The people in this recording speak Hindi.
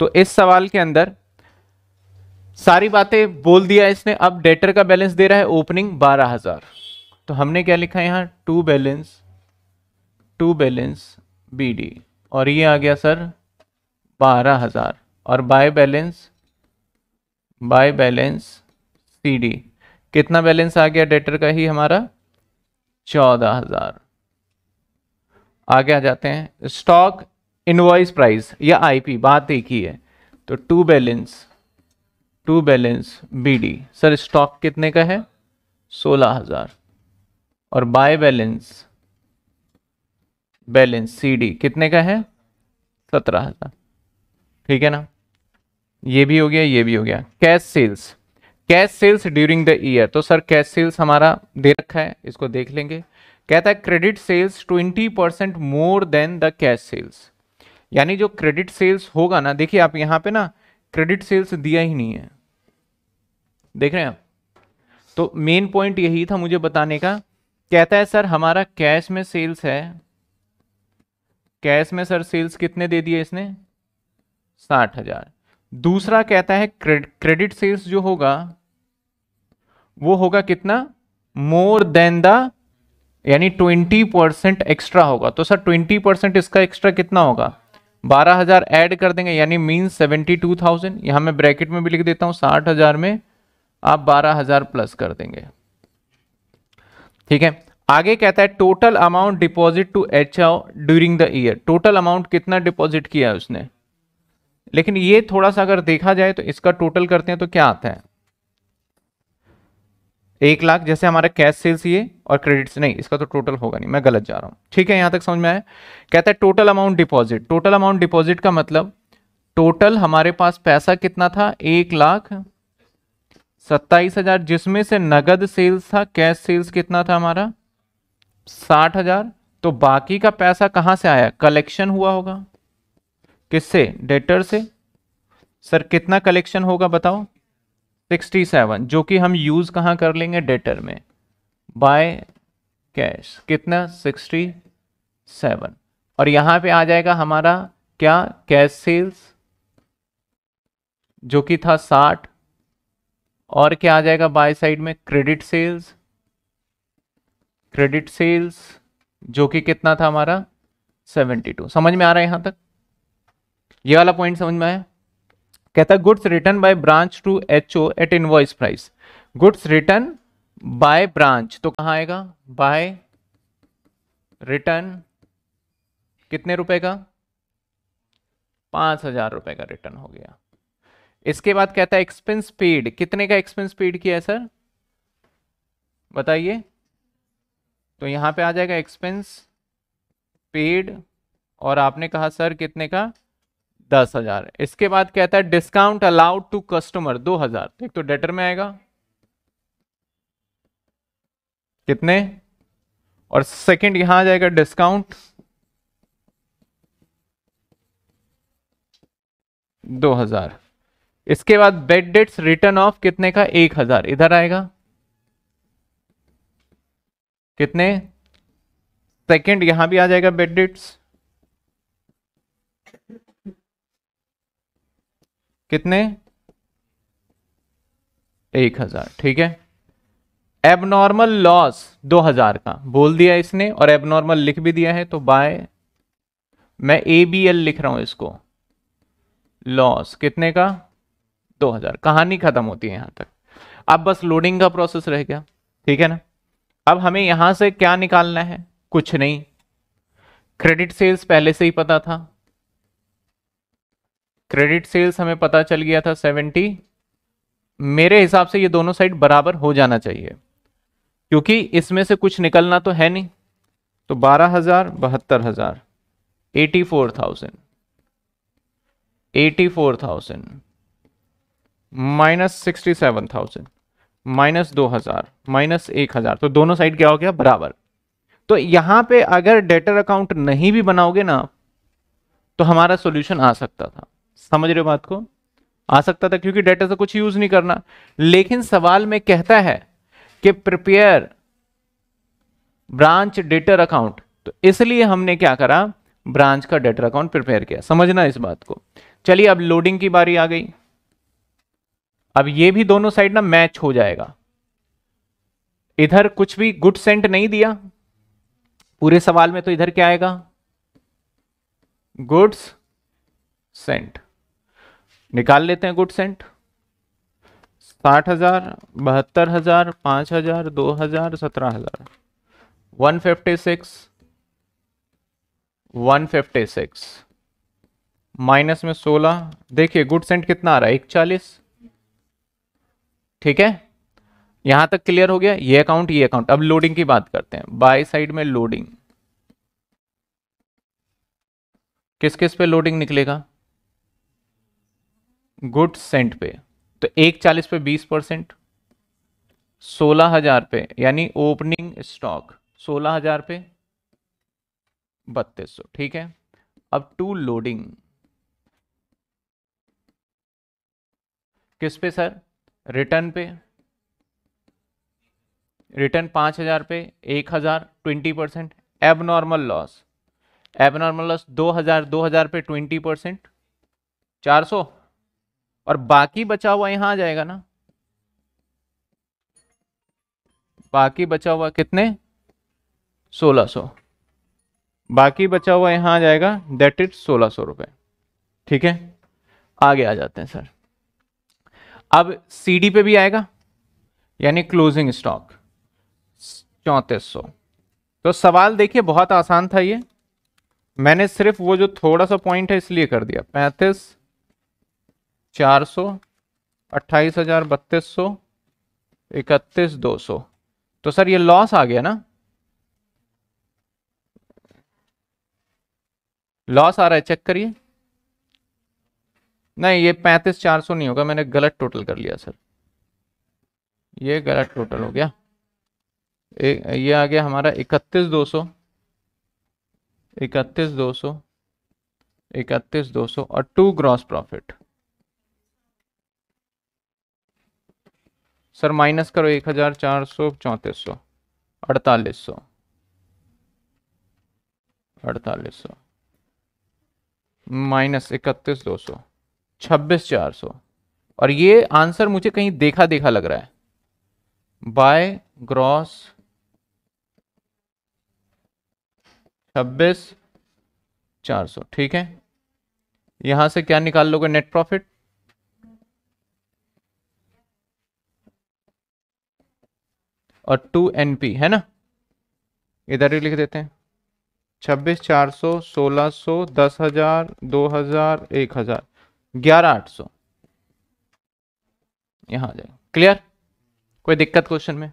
तो इस सवाल के अंदर सारी बातें बोल दिया इसने अब डेटर का बैलेंस दे रहा है ओपनिंग बारह हजार तो हमने क्या लिखा है यहां to balance to balance B D ये आ गया सर बारह हजार और by balance by balance C कितना बैलेंस आ गया डेटर का ही हमारा चौदह हजार आगे आ जाते हैं स्टॉक इनवाइस प्राइस या आईपी बात एक ही है तो टू बैलेंस टू बैलेंस बीडी सर स्टॉक कितने का है सोलह हजार और बाय बैलेंस बैलेंस सीडी कितने का है सत्रह हजार ठीक है ना ये भी हो गया ये भी हो गया cash sales cash sales during the year तो सर कैश सेल्स हमारा दे रखा है इसको देख लेंगे कहता है credit sales twenty percent more than the cash sales यानी जो क्रेडिट सेल्स होगा ना देखिए आप यहां पे ना क्रेडिट सेल्स दिया ही नहीं है देख रहे हैं आप तो मेन पॉइंट यही था मुझे बताने का कहता है सर हमारा कैश में सेल्स है कैश में सर सेल्स कितने दे दिए इसने साठ हजार दूसरा कहता है क्रेडिट सेल्स जो होगा वो होगा कितना मोर देन द यानी ट्वेंटी परसेंट एक्स्ट्रा होगा तो सर ट्वेंटी परसेंट इसका एक्स्ट्रा कितना होगा बारह हज़ार ऐड कर देंगे यानी मीन सेवेंटी टू थाउजेंड यहाँ मैं ब्रैकेट में भी लिख देता हूँ साठ हज़ार में आप बारह हज़ार प्लस कर देंगे ठीक है आगे कहता है total amount deposit to H O during the year total amount कितना डिपॉजिट किया है उसने लेकिन ये थोड़ा सा अगर देखा जाए तो इसका टोटल करते हैं तो क्या आता है एक लाख जैसे हमारे कैश सेल्स ये और क्रेडिट्स नहीं इसका तो टोटल होगा नहीं मैं गलत जा रहा हूँ ठीक है यहाँ तक समझ में आया कहता है total amount deposit total amount deposit का मतलब टोटल हमारे पास पैसा कितना था एक लाख सत्ताईस हजार जिसमें से नगद सेल्स था कैश सेल्स कितना था हमारा साठ हजार तो बाकी का पैसा कहाँ से आया कलेक्शन हुआ होगा किससे डेटर से सर कितना कलेक्शन होगा बताओ सिक्सटी सेवन जो कि हम यूज़ कहाँ कर लेंगे डेटर में बाय कैश कितना सिक्सटी सेवन और यहाँ पे आ जाएगा हमारा क्या कैश सेल्स जो कि था साठ और क्या आ जाएगा बाय साइड में क्रेडिट सेल्स क्रेडिट सेल्स जो कि कितना था हमारा सेवेंटी टू समझ में आ रहा है यहाँ तक ये वाला पॉइंट समझ में आया कहता है goods return by branch to H O at invoice price goods return by branch तो कहाँ आएगा बाय रिटर्न कितने रुपए का पांच हजार रुपए का रिटर्न हो गया इसके बाद कहता है एक्सपेंस पेड कितने का एक्सपेंस पेड किया है सर बताइए तो यहां पे आ जाएगा एक्सपेंस पेड और आपने कहा सर कितने का दस हजार इसके बाद कहता है डिस्काउंट अलाउड टू कस्टमर दो हजार एक तो डेटर में आएगा कितने और सेकंड यहां आ जाएगा डिस्काउंट दो हजार इसके बाद बेड डेट्स रिटर्न ऑफ कितने का एक हजार इधर आएगा कितने सेकंड यहां भी आ जाएगा बेड डेट्स कितने एक हजार ठीक है एबनॉर्मल लॉस दो हजार का बोल दिया इसने और एबनॉर्मल लिख भी दिया है तो बाय मैं ए बी एल लिख रहा हूं इसको लॉस कितने का दो हजार कहानी खत्म होती है यहां तक अब बस लोडिंग का प्रोसेस रह गया ठीक है ना अब हमें यहां से क्या निकालना है कुछ नहीं क्रेडिट सेल्स पहले से ही पता था क्रेडिट सेल्स हमें पता चल गया था सेवेंटी मेरे हिसाब से ये दोनों साइड बराबर हो जाना चाहिए क्योंकि इसमें से कुछ निकलना तो है नहीं तो बारह हजार बहत्तर हजार eighty four thousand eighty four thousand minus sixty seven thousand minus दो हजार माइनस एक हजार तो दोनों साइड क्या हो गया बराबर तो यहां पे अगर डेटर अकाउंट नहीं भी बनाओगे ना तो हमारा सॉल्यूशन आ सकता था समझ रहे हो बात को आ सकता था क्योंकि डेटा से कुछ यूज नहीं करना लेकिन सवाल में कहता है कि प्रिपेयर ब्रांच डेटर अकाउंट तो इसलिए हमने क्या करा ब्रांच का डेटर अकाउंट प्रिपेयर किया समझना इस बात को चलिए अब लोडिंग की बारी आ गई अब ये भी दोनों साइड ना मैच हो जाएगा इधर कुछ भी गुड सेंट नहीं दिया पूरे सवाल में तो इधर क्या आएगा गुड्स सेंट निकाल लेते हैं गुड सेंट साठ हजार बहत्तर हजार पाँच हजार दो हजार सत्रह हजार one fifty six one fifty six minus में सोलह देखिए गुड सेंट कितना आ रहा है एक चालीस ठीक है यहां तक क्लियर हो गया ये अकाउंट ये अकाउंट अब लोडिंग की बात करते हैं बाय साइड में लोडिंग किस किस पे लोडिंग निकलेगा गुड सेंट पे तो एक चालीस पे बीस परसेंट सोलह हजार पे यानी ओपनिंग स्टॉक सोलह हजार पे बत्तीस सौ ठीक है अब टू लोडिंग किस पे सर रिटर्न पे रिटर्न पांच हज़ार पे एक हज़ार twenty percent abnormal loss abnormal loss दो हज़ार दो हज़ार पे ट्वेंटी परसेंट चार सौ और बाकी बचा हुआ यहां आ जाएगा ना बाकी बचा हुआ कितने 1600 सो। बाकी बचा हुआ यहां आ जाएगा दैट इज सोलह सौ रुपए ठीक है आगे आ जाते हैं सर अब सीडी पे भी आएगा यानी क्लोजिंग स्टॉक चौंतीस सौ तो सवाल देखिए बहुत आसान था ये मैंने सिर्फ वो जो थोड़ा सा पॉइंट है इसलिए कर दिया पैंतीस चार सौ अट्ठाईस हजार बत्तीस सौ इकतीस दो सौ तो सर ये लॉस आ गया ना लॉस आ रहा है चेक करिए नहीं ये पैंतीस चार सौ नहीं होगा मैंने गलत टोटल कर लिया सर ये गलत टोटल हो गया ए, ये आ गया हमारा इकतीस दो सौ इकतीस दो सौ इकतीस दो सौ और to gross profit sir minus करो एक हज़ार चार सौ चौंतीस सौ अड़तालीस सौ अड़तालीस सौ माइनस इकतीस दो सौ छब्बीस चार सौ और ये आंसर मुझे कहीं देखा देखा लग रहा है बाय ग्रॉस छब्बीस चार सौ ठीक है यहां से क्या निकाल लोगे नेट प्रॉफिट और टू एन पी है ना इधर ही लिख देते हैं छब्बीस चार सौ सोलह सौ दस हजार दो हजार एक हजार ग्यारह आठ सौ यहाँ आ जाए क्लियर कोई दिक्कत क्वेश्चन में